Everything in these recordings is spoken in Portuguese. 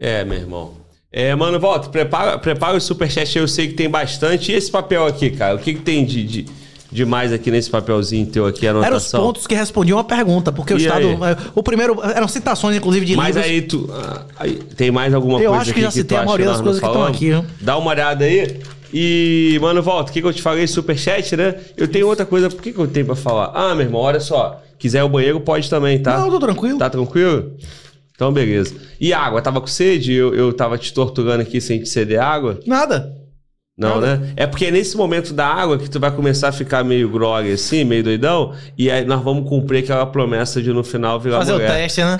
É, meu irmão. É, mano, volta, prepara, prepara o superchat eu sei que tem bastante. E esse papel aqui, cara? O que, que tem de, de mais aqui nesse papelzinho teu aqui, anotação. Eram os pontos que respondiam a pergunta, porque e o Estado... Aí? É, o primeiro... Eram citações, inclusive, de Mas livros. aí tu... Ah, aí, tem mais alguma eu coisa Eu acho que já citei a maioria das coisas que estão aqui. Viu? Né? Dá uma olhada aí. E, mano, volta, o que, que eu te falei? Superchat, né? Eu tenho outra coisa... Por que, que eu tenho pra falar? Ah, meu irmão, olha só. Quiser o banheiro, pode também, tá? Não, tô tranquilo. Tá tranquilo? Então, beleza. E água? Tava com sede? Eu, eu tava te torturando aqui sem te ceder água? Nada. Não, Nada. né? É porque é nesse momento da água que tu vai começar a ficar meio grog assim, meio doidão, e aí nós vamos cumprir aquela promessa de no final virar Fazer mulher. Fazer o teste, né?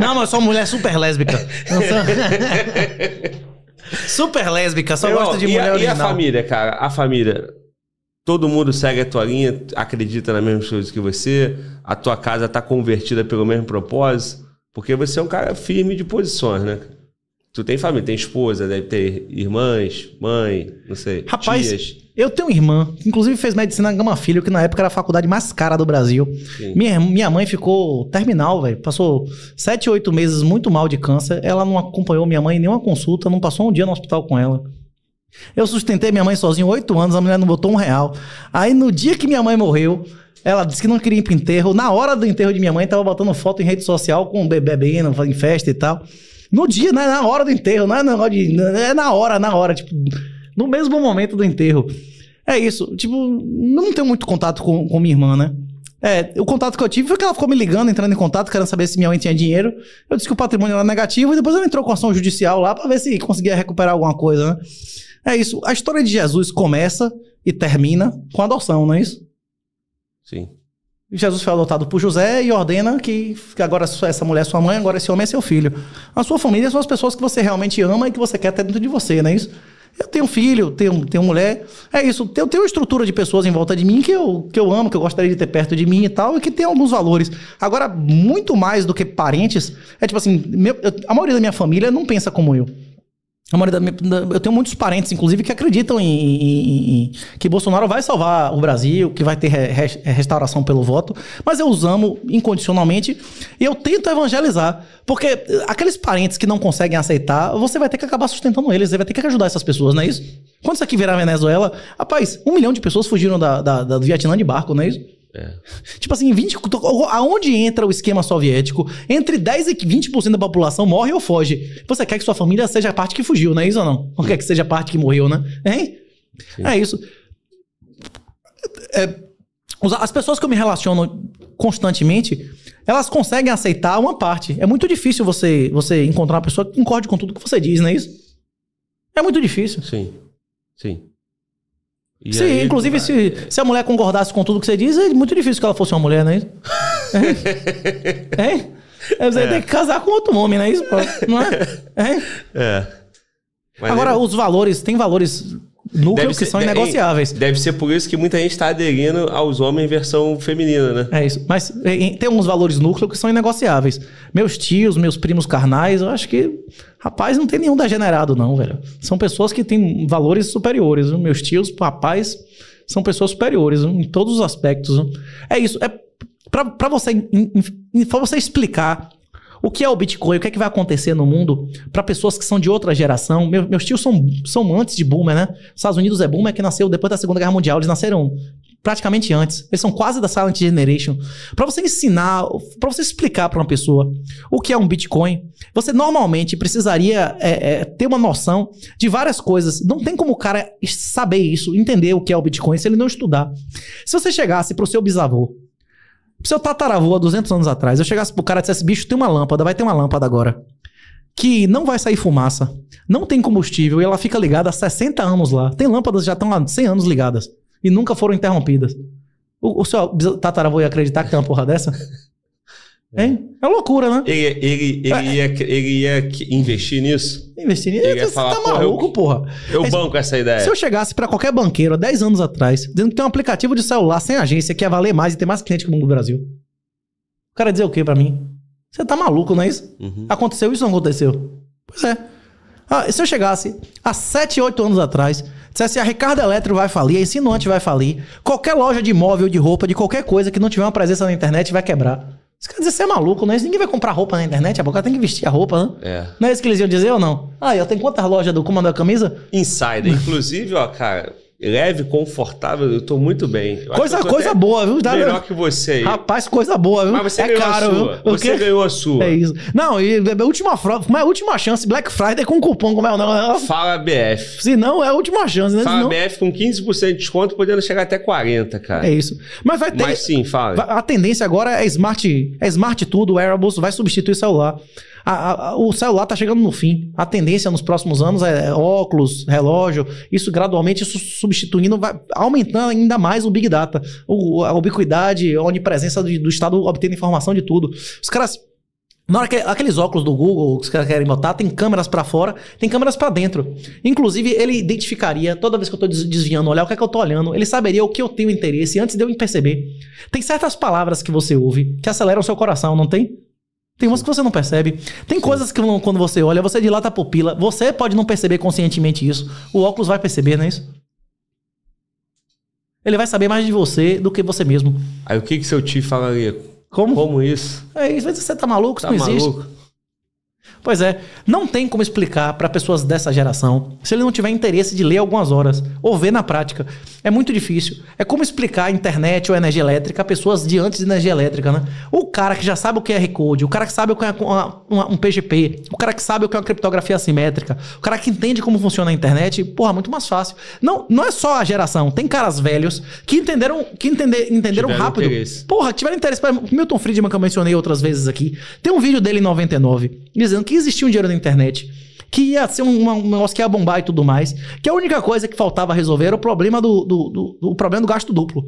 não, mas eu sou mulher super lésbica. super lésbica, só gosta de mulher e a, original. E a família, cara? A família. Todo mundo segue a tua linha, acredita nas mesmas coisas que você, a tua casa tá convertida pelo mesmo propósito. Porque você é um cara firme de posições, né? Tu tem família, tem esposa, deve ter irmãs, mãe, não sei. Rapaz, tias. eu tenho irmã, inclusive fez medicina na Gama Filho, que na época era a faculdade mais cara do Brasil. Minha, minha mãe ficou terminal, velho. Passou sete, oito meses muito mal de câncer. Ela não acompanhou minha mãe em nenhuma consulta, não passou um dia no hospital com ela. Eu sustentei minha mãe sozinho oito anos, a mulher não botou um real. Aí no dia que minha mãe morreu, ela disse que não queria ir pro enterro. Na hora do enterro de minha mãe, tava botando foto em rede social com o bebê bebendo, em festa e tal. No dia, né? Na hora do enterro, não é negócio de. É na hora, na hora, tipo, no mesmo momento do enterro. É isso. Tipo, não tenho muito contato com, com minha irmã, né? É, o contato que eu tive foi que ela ficou me ligando, entrando em contato, querendo saber se minha mãe tinha dinheiro. Eu disse que o patrimônio era negativo e depois ela entrou com ação judicial lá para ver se conseguia recuperar alguma coisa, né? É isso. A história de Jesus começa e termina com a adoção, não é isso? Sim. Jesus foi adotado por José e ordena que agora essa mulher é sua mãe, agora esse homem é seu filho. A sua família são as pessoas que você realmente ama e que você quer ter dentro de você, não é isso? Eu tenho filho, tenho, tenho mulher. É isso, eu tenho uma estrutura de pessoas em volta de mim que eu, que eu amo, que eu gostaria de ter perto de mim e tal, e que tem alguns valores. Agora, muito mais do que parentes, é tipo assim, meu, eu, a maioria da minha família não pensa como eu. A maioria da, da, eu tenho muitos parentes, inclusive, que acreditam em, em, em, que Bolsonaro vai salvar o Brasil, que vai ter re, restauração pelo voto, mas eu os amo incondicionalmente e eu tento evangelizar. Porque aqueles parentes que não conseguem aceitar, você vai ter que acabar sustentando eles, você vai ter que ajudar essas pessoas, não é isso? Quando isso aqui virar Venezuela, rapaz, um milhão de pessoas fugiram da, da, da do Vietnã de barco, não é isso? É. Tipo assim, 20, então, aonde entra o esquema soviético? Entre 10 e 20% da população morre ou foge. Você quer que sua família seja a parte que fugiu, não é isso ou não? Ou quer que seja a parte que morreu, né? Hein? É isso. É, as pessoas que eu me relaciono constantemente, elas conseguem aceitar uma parte. É muito difícil você, você encontrar uma pessoa que concorde com tudo que você diz, não é isso? É muito difícil. Sim. Sim. E Sim, aí, inclusive, vai... se, se a mulher concordasse com tudo que você diz, é muito difícil que ela fosse uma mulher, não né? é isso? É? Hein? é? Você é. tem que casar com outro homem, não é isso? Não é? É. é. Agora, ele... os valores, tem valores núcleo que são é, inegociáveis. Deve ser por isso que muita gente está aderindo aos homens versão feminina, né? É isso. Mas é, tem uns valores núcleo que são inegociáveis. Meus tios, meus primos carnais, eu acho que, rapaz, não tem nenhum degenerado, não, velho. São pessoas que têm valores superiores. Viu? Meus tios, papais são pessoas superiores viu? em todos os aspectos. Viu? É isso. É para você, para você explicar o que é o Bitcoin, o que é que vai acontecer no mundo para pessoas que são de outra geração. Meus, meus tios são, são antes de boomer, né? Estados Unidos é boomer que nasceu depois da Segunda Guerra Mundial, eles nasceram praticamente antes. Eles são quase da Silent Generation. Para você ensinar, para você explicar para uma pessoa o que é um Bitcoin, você normalmente precisaria é, é, ter uma noção de várias coisas. Não tem como o cara saber isso, entender o que é o Bitcoin se ele não estudar. Se você chegasse para o seu bisavô seu tataravô há 200 anos atrás, eu chegasse pro cara e dissesse, bicho, tem uma lâmpada, vai ter uma lâmpada agora. Que não vai sair fumaça, não tem combustível e ela fica ligada há 60 anos lá. Tem lâmpadas que já estão há 100 anos ligadas e nunca foram interrompidas. O, o seu tataravô ia acreditar que tem uma porra dessa? É. Hein? É loucura, né? Ele, ele, ele, é. ia, ele ia investir nisso? Investir nisso? Você falar, tá maluco, eu, porra. Eu banco essa ideia. Se eu chegasse para qualquer banqueiro há 10 anos atrás, dizendo que tem um aplicativo de celular sem agência que ia valer mais e ter mais cliente que o mundo do Brasil, o cara ia dizer o quê para mim? Você tá maluco, não é isso? Uhum. Aconteceu isso ou não aconteceu? Pois é. Ah, se eu chegasse há 7, 8 anos atrás, dissesse a ah, Ricardo Eletro vai falir, a Insinuante vai falir, qualquer loja de móvel, de roupa, de qualquer coisa que não tiver uma presença na internet vai quebrar. Isso quer dizer você é maluco, não é isso? Ninguém vai comprar roupa na internet, a boca tem que vestir a roupa, né? É. Não é isso que eles iam dizer ou não? Ah, eu tenho quantas lojas do Comando da Camisa? Insider. Inclusive, ó, cara, leve, confortável. Eu tô muito bem. Eu coisa coisa boa, viu? Dá melhor que você. Aí. Rapaz, coisa boa, viu? Mas você é ganhou caro, a sua. Você ganhou a sua. É isso. Não, e é a última, é a última chance, Black Friday com cupom, como é o nome? Fala BF. Se não, é a última chance, né? Fala BF com 15% de desconto, podendo chegar até 40, cara. É isso. Mas vai ter... Mas sim, fala. A tendência agora é smart, é smart tudo, wearables vai substituir celular. A, a, o celular está chegando no fim. A tendência nos próximos anos é óculos, relógio, isso gradualmente isso substituindo, vai aumentando ainda mais o Big Data. O, a ubiquidade, a onipresença do, do Estado obtendo informação de tudo. Os caras na hora que aqueles óculos do Google que os caras querem botar, tem câmeras para fora, tem câmeras para dentro. Inclusive, ele identificaria toda vez que eu tô desviando, olhar o que é que eu tô olhando, ele saberia o que eu tenho interesse antes de eu perceber. Tem certas palavras que você ouve que aceleram o seu coração, não tem? Tem umas que você não percebe. Tem Sim. coisas que não, quando você olha, você é dilata a pupila. Você pode não perceber conscientemente isso. O óculos vai perceber, não é isso? Ele vai saber mais de você do que você mesmo. Aí o que, que seu tio falaria? Como? Como isso? É isso, você tá maluco? Tá isso não maluco? existe. Pois é, não tem como explicar para pessoas dessa geração se ele não tiver interesse de ler algumas horas ou ver na prática. É muito difícil. É como explicar a internet ou a energia elétrica a pessoas de antes de energia elétrica, né? O cara que já sabe o que é R-Code, o cara que sabe o que é uma, uma, um PGP, o cara que sabe o que é uma criptografia assimétrica, o cara que entende como funciona a internet, porra, muito mais fácil. Não, não é só a geração, tem caras velhos que entenderam, que entender, entenderam tiveram rápido. Interesse. Porra, tiveram interesse. Milton Friedman, que eu mencionei outras vezes aqui, tem um vídeo dele em 99 dizendo dizendo que existia um dinheiro na internet, que ia ser um, um negócio que ia bombar e tudo mais, que a única coisa que faltava resolver era o problema do, do, do, do problema do gasto duplo.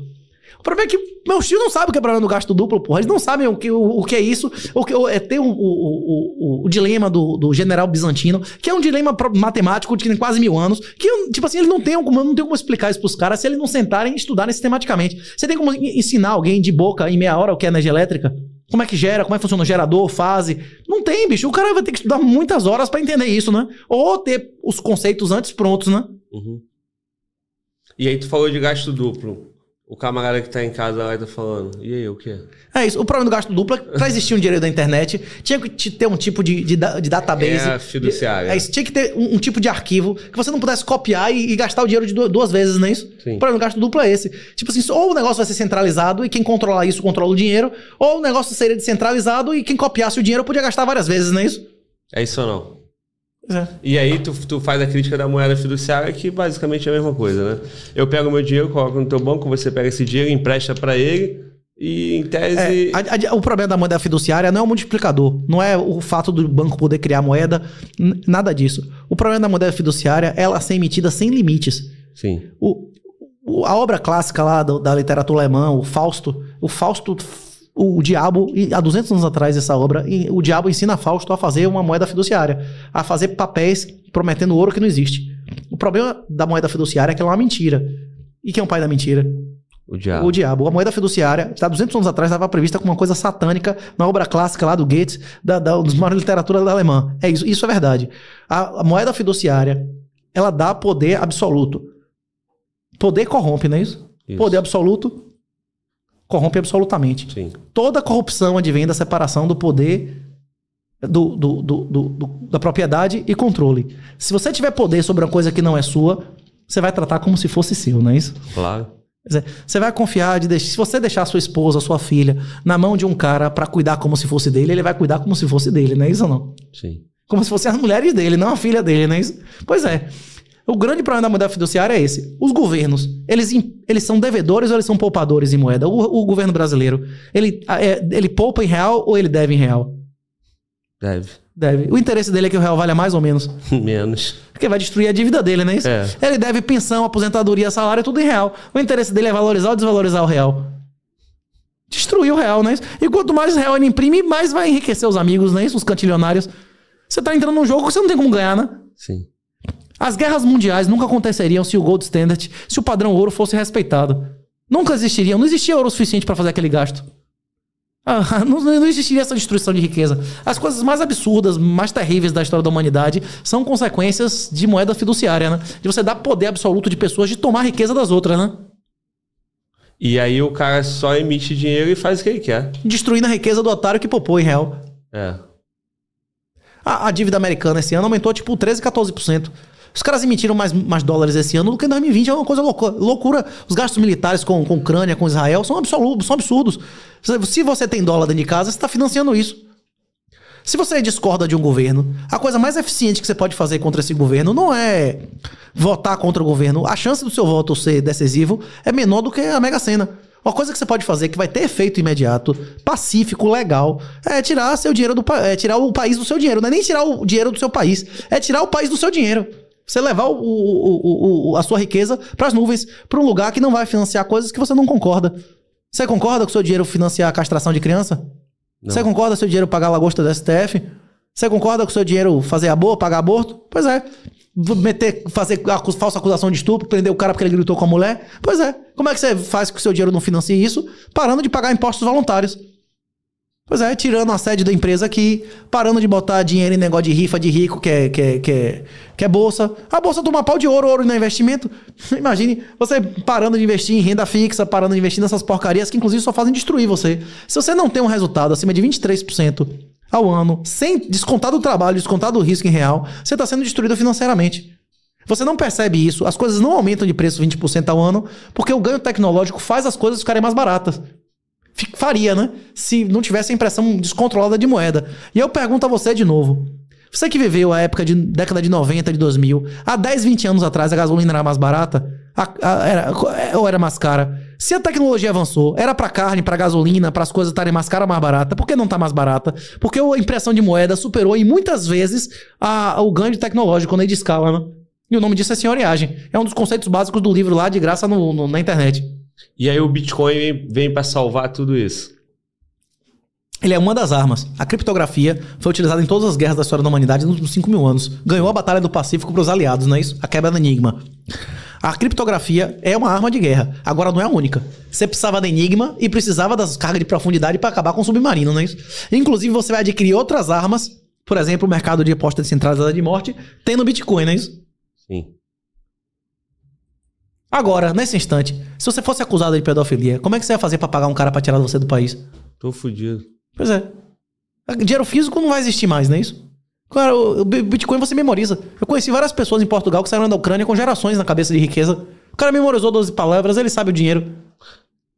O problema é que meus tios não sabem o que é problema do gasto duplo, porra. Eles não sabem o que, o, o que é isso. O que, o, é, tem o, o, o, dilema do, do general bizantino, que é um dilema matemático de quase mil anos, que, tipo assim, eles não têm, como, não têm como explicar isso pros caras se eles não sentarem e estudarem sistematicamente. Você tem como ensinar alguém de boca em meia hora o que é energia elétrica? Como é que gera? Como é que funciona o gerador, fase? Não tem, bicho. O cara vai ter que estudar muitas horas para entender isso, né? Ou ter os conceitos antes prontos, né? Uhum. E aí tu falou de gasto duplo. O camarada que tá em casa lá e tá falando, e aí, o que? É isso. O problema do gasto duplo é que pra existir um dinheiro da internet, tinha que ter um tipo de, de, de database. É fiduciária. É isso. Tinha que ter um, um, tipo de arquivo que você não pudesse copiar e, e gastar o dinheiro de duas, duas vezes, não é isso? Sim. O problema do gasto duplo é esse. Tipo assim, ou o negócio vai ser centralizado e quem controlar isso controla o dinheiro, ou o negócio seria descentralizado e quem copiasse o dinheiro podia gastar várias vezes, não é isso? É isso ou não? É. E aí tu, tu faz a crítica da moeda fiduciária, que basicamente é a mesma coisa, né? Eu pego meu dinheiro, coloco no teu banco, você pega esse dinheiro, empresta para ele, e em tese. É, a, a, o problema da moeda fiduciária não é o multiplicador, não é o fato do banco poder criar moeda, nada disso. O problema da moeda fiduciária é ela ser emitida sem limites. Sim. O, o a obra clássica lá do, da literatura alemã, o Fausto, o Fausto o diabo, há 200 anos atrás essa obra, o diabo ensina Fausto a fazer uma moeda fiduciária, a fazer papéis prometendo ouro que não existe. O problema da moeda fiduciária é que ela é uma mentira. E quem é o pai da mentira? O diabo. O diabo. A moeda fiduciária, há 200 anos atrás, estava prevista como uma coisa satânica na obra clássica lá do Goethe, da, da, dos maiores literatura da alemã. É isso, isso é verdade. A, a moeda fiduciária, ela dá poder absoluto. Poder corrompe, não é isso? isso. Poder absoluto corrompe absolutamente. Sim. Toda corrupção advém da separação do poder, do, do, do, da propriedade e controle. Se você tiver poder sobre uma coisa que não é sua, você vai tratar como se fosse seu, não é isso? Claro. Dizer, você vai confiar de deixar, se você deixar sua esposa, sua filha na mão de um cara para cuidar como se fosse dele, ele vai cuidar como se fosse dele, não é isso ou não? Sim. Como se fossem as mulheres dele, não a filha dele, não é isso? Pois é. O grande problema da moeda fiduciária é esse. Os governos, eles, eles são devedores ou eles são poupadores em moeda? O, o governo brasileiro, ele, é, ele poupa em real ou ele deve em real? Deve. Deve. O interesse dele é que o real valha mais ou menos? Menos. Porque vai destruir a dívida dele, né? Isso? É. Ele deve pensão, aposentadoria, salário, tudo em real. O interesse dele é valorizar ou desvalorizar o real? Destruir o real, né? Isso? E quanto mais real ele imprime, mais vai enriquecer os amigos, né? Isso? Os cantilionários. Você tá entrando num jogo que você não tem como ganhar, né? Sim. As guerras mundiais nunca aconteceriam se o gold standard, se o padrão ouro fosse respeitado. Nunca existiriam, não existia ouro suficiente para fazer aquele gasto. Ah, não, não, existiria essa destruição de riqueza. As coisas mais absurdas, mais terríveis da história da humanidade são consequências de moeda fiduciária, né? De você dar poder absoluto de pessoas de tomar a riqueza das outras, né? E aí o cara só emite dinheiro e faz o que ele quer. Destruindo a riqueza do otário que popou em real. É. A, a dívida americana esse ano aumentou tipo 13, 14%. Os caras emitiram mais, mais dólares esse ano do que em 2020. É uma coisa loucura. loucura. Os gastos militares com, com Ucrânia, com Israel, são absolutos, são absurdos. Se você tem dólar dentro de casa, você está financiando isso. Se você discorda de um governo, a coisa mais eficiente que você pode fazer contra esse governo não é votar contra o governo. A chance do seu voto ser decisivo é menor do que a Mega Sena. Uma coisa que você pode fazer que vai ter efeito imediato, pacífico, legal, é tirar seu dinheiro do é tirar o país do seu dinheiro. Não é nem tirar o dinheiro do seu país, é tirar o país do seu dinheiro. Você levar o, o, o, a sua riqueza para as nuvens, para um lugar que não vai financiar coisas que você não concorda. Você concorda com o seu dinheiro financiar a castração de criança? Não. Você concorda com o seu dinheiro pagar a lagosta do STF? Você concorda com o seu dinheiro fazer a boa pagar aborto? Pois é. Meter, fazer a falsa acusação de estupro, prender o cara porque ele gritou com a mulher? Pois é. Como é que você faz que o seu dinheiro não financie isso? Parando de pagar impostos voluntários. Pois é, tirando a sede da empresa aqui, parando de botar dinheiro em negócio de rifa de rico, que é, que é, que é, que é bolsa. A bolsa toma pau de ouro, ouro não investimento. Imagine você parando de investir em renda fixa, parando de investir nessas porcarias que, inclusive, só fazem destruir você. Se você não tem um resultado acima de 23% ao ano, sem descontar do trabalho, descontar do risco em real, você está sendo destruído financeiramente. Você não percebe isso, as coisas não aumentam de preço 20% ao ano, porque o ganho tecnológico faz as coisas ficarem mais baratas faria, né? Se não tivesse a impressão descontrolada de moeda. E eu pergunto a você de novo. Você que viveu a época de década de 90, de 2000, há 10, 20 anos atrás a gasolina era mais barata a, a, era, ou era mais cara? Se a tecnologia avançou, era para carne, para gasolina, para as coisas estarem mais cara ou mais barata, por que não tá mais barata? Porque a impressão de moeda superou e muitas vezes a, o ganho tecnológico, quando né, ele de escala, né? E o nome disso é senhoriagem. É um dos conceitos básicos do livro lá de graça no, no, na internet. E aí o Bitcoin vem, vem para salvar tudo isso. Ele é uma das armas. A criptografia foi utilizada em todas as guerras da história da humanidade nos últimos 5 mil anos. Ganhou a Batalha do Pacífico para os aliados, não é isso? A quebra do Enigma. A criptografia é uma arma de guerra. Agora não é a única. Você precisava da Enigma e precisava das cargas de profundidade para acabar com o submarino, não é isso? Inclusive, você vai adquirir outras armas, por exemplo, o mercado de aposta descentralizada de morte, tem no Bitcoin, não é isso? Sim. Agora, nesse instante, se você fosse acusado de pedofilia, como é que você ia fazer para pagar um cara pra tirar você do país? Tô fudido. Pois é. Dinheiro físico não vai existir mais, não é isso? Cara, o Bitcoin você memoriza. Eu conheci várias pessoas em Portugal que saíram da Ucrânia com gerações na cabeça de riqueza. O cara memorizou 12 palavras, ele sabe o dinheiro.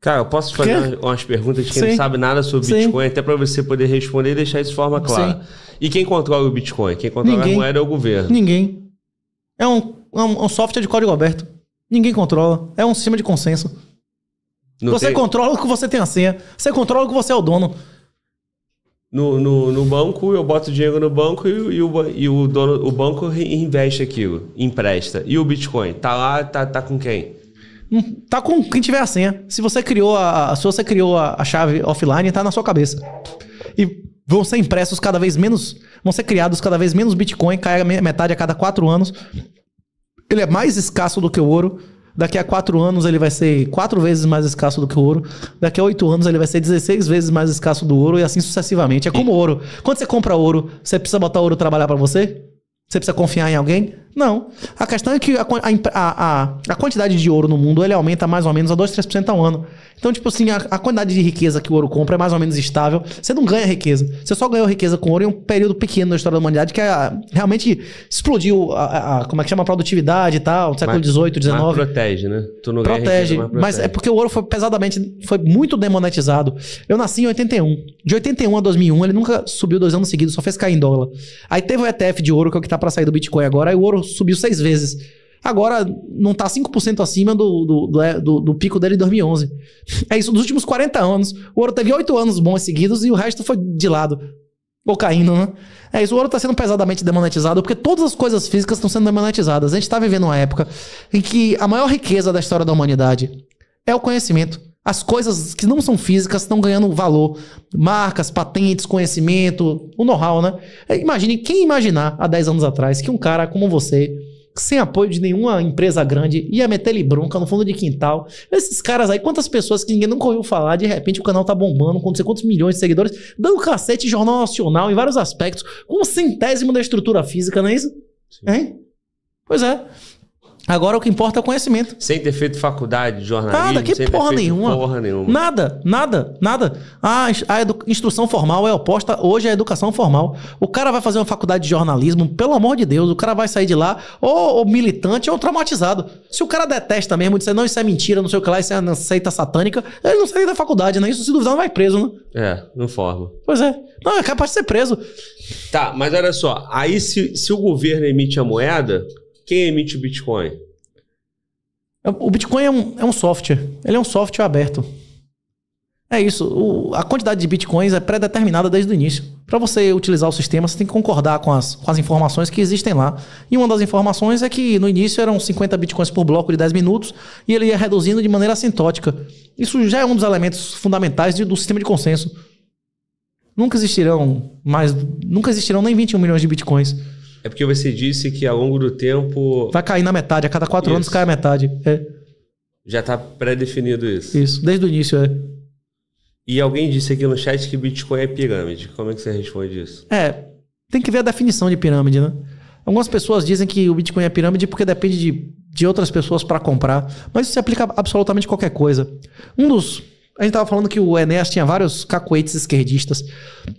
Cara, eu posso te fazer umas perguntas de quem Sim. não sabe nada sobre Sim. Bitcoin, até para você poder responder e deixar isso de forma clara. Sim. E quem controla o Bitcoin? Quem controla Ninguém. a moeda é o governo. Ninguém. É um, é um, um software de código aberto. Ninguém controla. É um sistema de consenso. Não você tem... controla o que você tem a senha. Você controla o que você é o dono. No, no, no banco, eu boto dinheiro no banco e, e, o, e o, dono, o banco investe aquilo, empresta. E o Bitcoin? Tá lá, tá, tá com quem? Hum, tá com quem tiver a senha. Se você criou a, se você criou a, a chave offline, tá na sua cabeça. E vão ser impressos cada vez menos, vão ser criados cada vez menos Bitcoin, cai metade a cada quatro anos. Ele é mais escasso do que o ouro. Daqui a quatro anos ele vai ser quatro vezes mais escasso do que o ouro. Daqui a oito anos ele vai ser 16 vezes mais escasso do ouro e assim sucessivamente. É como e... ouro. Quando você compra ouro, você precisa botar ouro trabalhar para você? Você precisa confiar em alguém? Não. A questão é que a, a, a, a quantidade de ouro no mundo ele aumenta mais ou menos a 2, 3% ao ano. Então, tipo assim, a, a, quantidade de riqueza que o ouro compra é mais ou menos estável. Você não ganha riqueza. Você só ganhou riqueza com ouro em um período pequeno na história da humanidade que é, realmente explodiu a, como é que chama, a produtividade e tal, do século XVIII, XIX. protege, né? Tu não protege, riqueza, mas protege. Mas é porque o ouro foi pesadamente, foi muito demonetizado. Eu nasci em 81. De 81 a 2001, ele nunca subiu dois anos seguidos, só fez cair em dólar. Aí teve o ETF de ouro, que é o que tá para sair do Bitcoin agora, aí o ouro subiu seis vezes. Agora não está 5% acima do, do, é, do, do, pico dele em 2011. É isso, dos últimos 40 anos. O ouro teve oito anos bons seguidos e o resto foi de lado. Ou caindo, né? É isso, o ouro está sendo pesadamente demonetizado porque todas as coisas físicas estão sendo demonetizadas. A gente está vivendo uma época em que a maior riqueza da história da humanidade é o conhecimento. As coisas que não são físicas estão ganhando valor. Marcas, patentes, conhecimento, o know-how, né? É, imagine quem imaginar há 10 anos atrás que um cara como você, sem apoio de nenhuma empresa grande, ia meter-lhe bronca no fundo de quintal. Esses caras aí, quantas pessoas que ninguém nunca ouviu falar, de repente o canal tá bombando, com não sei quantos milhões de seguidores, dando cacete jornal nacional em vários aspectos, com um centésimo da estrutura física, não é isso? Hein? Pois é. Agora o que importa é o conhecimento. Sem ter feito faculdade de jornalismo. Nada, que porra nenhuma. porra, nenhuma. Nada, nada, nada. A, a instrução formal é oposta hoje à é educação formal. O cara vai fazer uma faculdade de jornalismo, pelo amor de Deus, o cara vai sair de lá ou, ou militante ou é traumatizado. Se o cara detesta mesmo, dizer não, isso é mentira, não sei o que lá, isso é uma seita satânica, ele não sai da faculdade, né? Isso se duvidar não vai preso, né? É, não forma. Pois é. Não, é capaz de ser preso. Tá, mas olha só, aí se, se o governo emite a moeda, quem emite o Bitcoin? É, o Bitcoin é um, é um software. Ele é um software aberto. É isso. O, a quantidade de bitcoins é pré-determinada desde o início. Para você utilizar o sistema, você tem que concordar com as, com as informações que existem lá. E uma das informações é que no início eram 50 bitcoins por bloco de 10 minutos e ele ia reduzindo de maneira assintótica. Isso já é um dos elementos fundamentais de, do sistema de consenso. Nunca existirão mais, nunca existirão nem 21 milhões de bitcoins. É porque você disse que ao longo do tempo. Vai cair na metade, a cada quatro isso. anos cai a metade. É. Já está pré-definido isso. Isso, desde o início, é. E alguém disse aqui no chat que Bitcoin é pirâmide. Como é que você responde isso? É, tem que ver a definição de pirâmide, né? Algumas pessoas dizem que o Bitcoin é pirâmide porque depende de, de outras pessoas para comprar, mas isso se aplica a absolutamente qualquer coisa. Um dos a gente tava falando que o Enéas tinha vários cacoetes esquerdistas.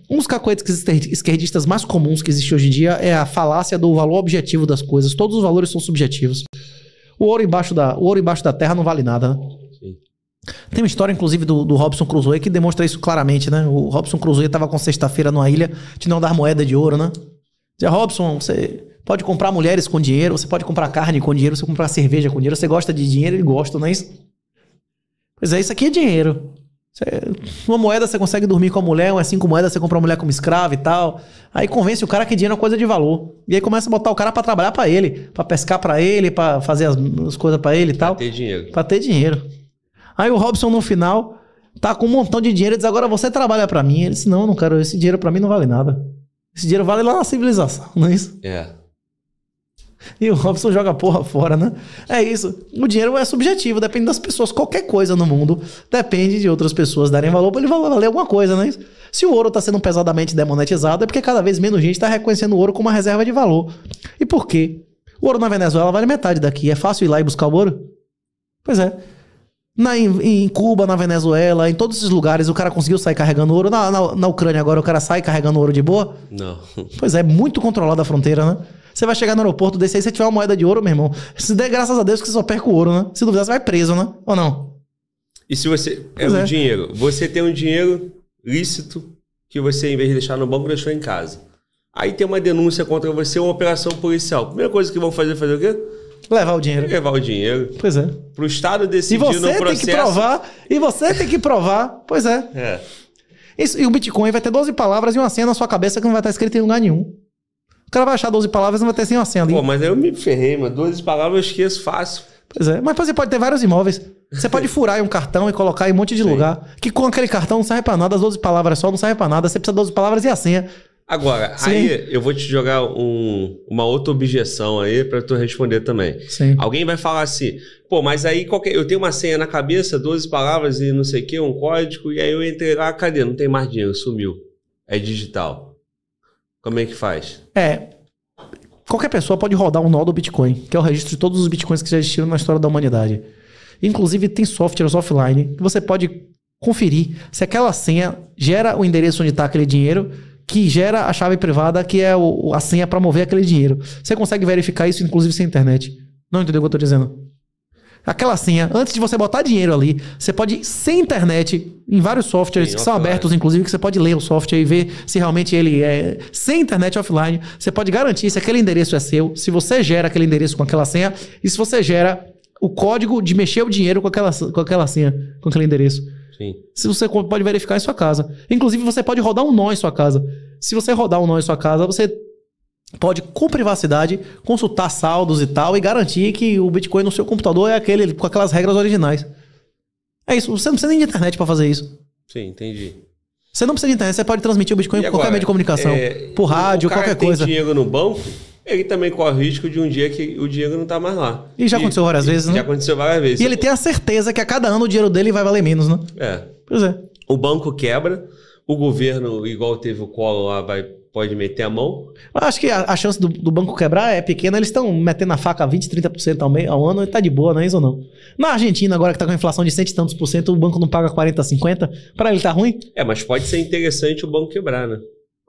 Um dos cacoetes esquerdistas mais comuns que existe hoje em dia é a falácia do valor objetivo das coisas. Todos os valores são subjetivos. O ouro embaixo da, ouro embaixo da terra não vale nada, né? Tem uma história, inclusive, do, do Robson Crusoe que demonstra isso claramente, né? O Robson Crusoe estava com sexta-feira numa ilha, te não dar moeda de ouro, né? Dizia, Robson, você pode comprar mulheres com dinheiro, você pode comprar carne com dinheiro, você pode comprar cerveja com dinheiro, você gosta de dinheiro, ele gosta, não é isso? Pois é, isso aqui é dinheiro. Uma moeda você consegue dormir com a mulher, umas cinco moedas você compra a mulher como escrava e tal. Aí convence o cara que dinheiro é coisa de valor. E aí começa a botar o cara para trabalhar para ele, para pescar para ele, para fazer as, as coisas para ele e tal. Pra ter dinheiro. Pra ter dinheiro. Aí o Robson no final tá com um montão de dinheiro e diz: agora você trabalha para mim. Ele disse: não, não quero, esse dinheiro para mim não vale nada. Esse dinheiro vale lá na civilização, não é isso? É. E o Robson joga a porra fora, né? É isso. O dinheiro é subjetivo, depende das pessoas. Qualquer coisa no mundo depende de outras pessoas darem valor para ele valer alguma coisa, né? Se o ouro está sendo pesadamente demonetizado, é porque cada vez menos gente está reconhecendo o ouro como uma reserva de valor. E por quê? O ouro na Venezuela vale metade daqui. É fácil ir lá e buscar o ouro? Pois é. Na, em, em, Cuba, na Venezuela, em todos esses lugares, o cara conseguiu sair carregando ouro. Na, na, na Ucrânia agora, o cara sai carregando ouro de boa? Não. Pois é, muito controlada a fronteira, né? Você vai chegar no aeroporto desse aí, se tiver uma moeda de ouro, meu irmão, se der graças a Deus que você só perca o ouro, né? Se duvidar, você vai preso, né? Ou não? E se você. é o um é. dinheiro. Você tem um dinheiro lícito que você, em vez de deixar no banco, deixou em casa. Aí tem uma denúncia contra você, uma operação policial. Primeira coisa que vão fazer é fazer o quê? Levar o dinheiro. Levar o dinheiro. Pois é. Pro Estado decidir e você no processo. Tem que provar, e você tem que provar. Pois é. é. Isso, e o Bitcoin vai ter 12 palavras e uma senha na sua cabeça que não vai estar escrita em lugar nenhum. O cara vai achar 12 palavras e não vai ter 100 assim, uma senha ali. Pô, mas eu me ferrei, mano. 12 palavras eu esqueço fácil. Pois é. Mas você é, pode ter vários imóveis. Você pode furar em um cartão e colocar em um monte de Sim. lugar. Que com aquele cartão não serve pra nada. As 12 palavras só não serve pra nada. Você precisa de 12 palavras e a senha. Agora, Sim. aí eu vou te jogar um, uma outra objeção aí para tu responder também. Sim. Alguém vai falar assim, pô, mas aí qualquer, eu tenho uma senha na cabeça, 12 palavras e não sei o que, um código, e aí eu entrei lá, cadê? Não tem mais dinheiro, sumiu. É digital. Como é que faz? É. Qualquer pessoa pode rodar um nó do Bitcoin, que é o registro de todos os Bitcoins que já existiram na história da humanidade. Inclusive, tem softwares offline que você pode conferir se aquela senha gera o endereço onde está aquele dinheiro, que gera a chave privada, que é o, a senha para mover aquele dinheiro. Você consegue verificar isso, inclusive, sem internet. Não entendeu o que eu estou dizendo? aquela senha, antes de você botar dinheiro ali, você pode, sem internet, em vários softwares Sim, que são abertos, inclusive, que você pode ler o software e ver se realmente ele é sem internet offline. Você pode garantir se aquele endereço é seu, se você gera aquele endereço com aquela senha e se você gera o código de mexer o dinheiro com aquela, com aquela senha, com aquele endereço. Sim. Se você pode verificar em sua casa. Inclusive, você pode rodar um nó em sua casa. Se você rodar um nó em sua casa, você pode, com privacidade, consultar saldos e tal e garantir que o Bitcoin no seu computador é aquele com aquelas regras originais. É isso. Você não precisa nem de internet para fazer isso. Sim, entendi. Você não precisa de internet, você pode transmitir o Bitcoin por qualquer meio de comunicação. É, por rádio, qualquer tem coisa. dinheiro no banco, ele também corre o risco de um dia que o dinheiro não tá mais lá. E já e, aconteceu várias e, vezes, né? Já aconteceu várias vezes. E ele tem a certeza que a cada ano o dinheiro dele vai valer menos, né? É. Pois é. O banco quebra, o governo, igual teve o colo lá, vai pode meter a mão? Acho que a, a chance do, do, banco quebrar é pequena. Eles estão metendo a faca 20%, 30% ao, meio, ao ano e tá de boa, não é isso ou não? Na Argentina, agora que tá com a inflação de cento e tantos por cento, o banco não paga 40%, 50%. Para ele tá ruim? É, mas pode ser interessante o banco quebrar, né?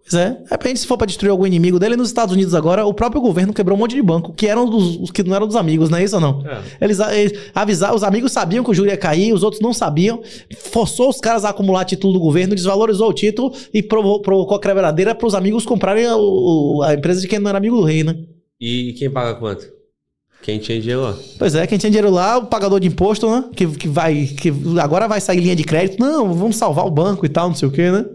Pois é. De repente, se for para destruir algum inimigo dele, nos Estados Unidos agora, o próprio governo quebrou um monte de banco, que eram dos os que não eram dos amigos, não é isso ou não? É. Eles, eles avisaram, os amigos sabiam que o juro ia cair, os outros não sabiam, forçou os caras a acumular título do governo, desvalorizou o título e provocou a crevadeira para os amigos comprarem a, a, empresa de quem não era amigo do rei, né? E quem paga quanto? Quem tinha dinheiro lá. Pois é, quem tinha dinheiro lá, o pagador de imposto, né? Que, que vai. Que agora vai sair linha de crédito. Não, vamos salvar o banco e tal, não sei o quê, né?